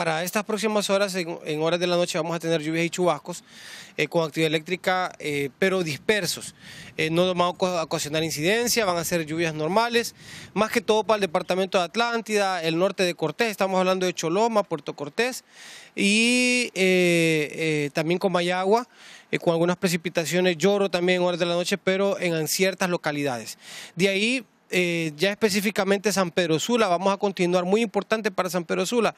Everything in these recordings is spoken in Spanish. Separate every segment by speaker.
Speaker 1: Para estas próximas horas, en, horas de la noche, vamos a tener lluvias y chubascos eh, con actividad eléctrica, eh, pero dispersos. Eh, no vamos a ocasionar incidencia, van a ser lluvias normales, más que todo para el departamento de Atlántida, el norte de Cortés, estamos hablando de Choloma, Puerto Cortés, y también con Mayagua, con algunas precipitaciones, lloro también en horas de la noche, pero en ciertas localidades. De ahí eh, ya específicamente San Pedro Sula, vamos a continuar, muy importante para San Pedro Sula,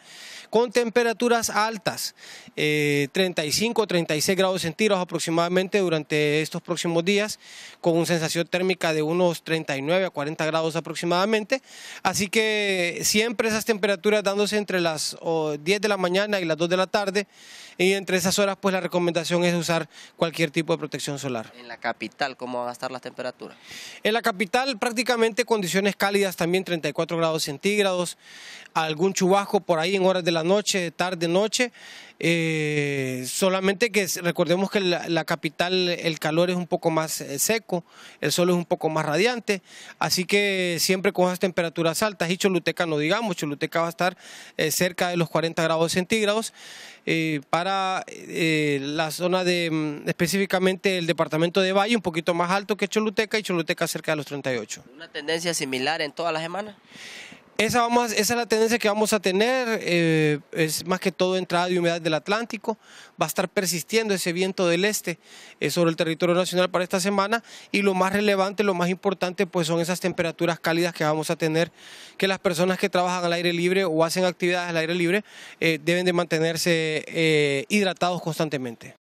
Speaker 1: con temperaturas altas, 35, eh, 36 grados centígrados aproximadamente durante estos próximos días, con una sensación térmica de unos 39 a 40 grados aproximadamente, así que siempre esas temperaturas dándose entre las 10 de la mañana y las 2 de la tarde, y entre esas horas pues la recomendación es usar cualquier tipo de protección solar. ¿En la capital cómo va a estar las temperaturas? En la capital prácticamente condiciones cálidas, también 34 grados centígrados algún chubasco por ahí en horas de la noche, tarde, noche. Eh, solamente que recordemos que la, la, capital el calor es un poco más eh, seco, el sol es un poco más radiante, así que siempre con esas temperaturas altas, y Choluteca no digamos, Choluteca va a estar eh, cerca de los 40 grados centígrados. para la zona de mm, específicamente el departamento de Valle, un poquito más alto que Choluteca y Choluteca cerca de los 38. ¿Una tendencia similar en todas las semanas? Esa, vamos, esa es la tendencia que vamos a tener, eh, es más que todo entrada de humedad del Atlántico, va a estar persistiendo ese viento del este eh, sobre el territorio nacional para esta semana y lo más relevante, lo más importante, pues son esas temperaturas cálidas que vamos a tener, que las personas que trabajan al aire libre o hacen actividades al aire libre eh, deben de mantenerse hidratados constantemente.